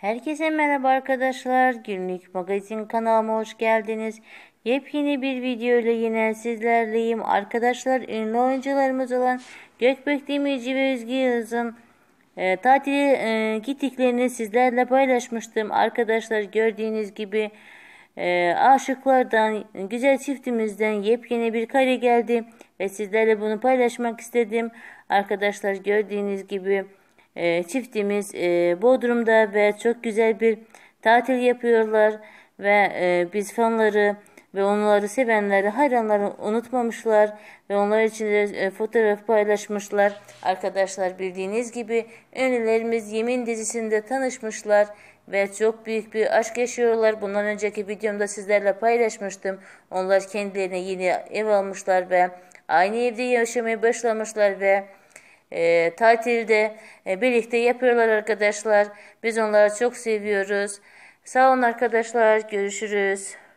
Herkese merhaba arkadaşlar. Günlük magazin kanalıma hoş geldiniz. Yepyeni bir video ile yine sizlerleyim. Arkadaşlar ünlü oyuncularımız olan Gökbek Demirci ve Özge Yağız'ın e, tatile e, gittiklerini sizlerle paylaşmıştım. Arkadaşlar gördüğünüz gibi e, aşıklardan, güzel çiftimizden yepyeni bir kare geldi. Ve sizlerle bunu paylaşmak istedim. Arkadaşlar gördüğünüz gibi e, çiftimiz e, Bodrum'da ve çok güzel bir tatil yapıyorlar ve e, biz fanları ve onları sevenleri, hayranları unutmamışlar ve onlar için de e, fotoğraf paylaşmışlar. Arkadaşlar bildiğiniz gibi ünlülerimiz Yemin dizisinde tanışmışlar ve çok büyük bir aşk yaşıyorlar. Bundan önceki videomda sizlerle paylaşmıştım. Onlar kendilerine yeni ev almışlar ve aynı evde yaşamaya başlamışlar ve e, tatilde e, birlikte yapıyorlar arkadaşlar. Biz onları çok seviyoruz. Sağ olun arkadaşlar. Görüşürüz.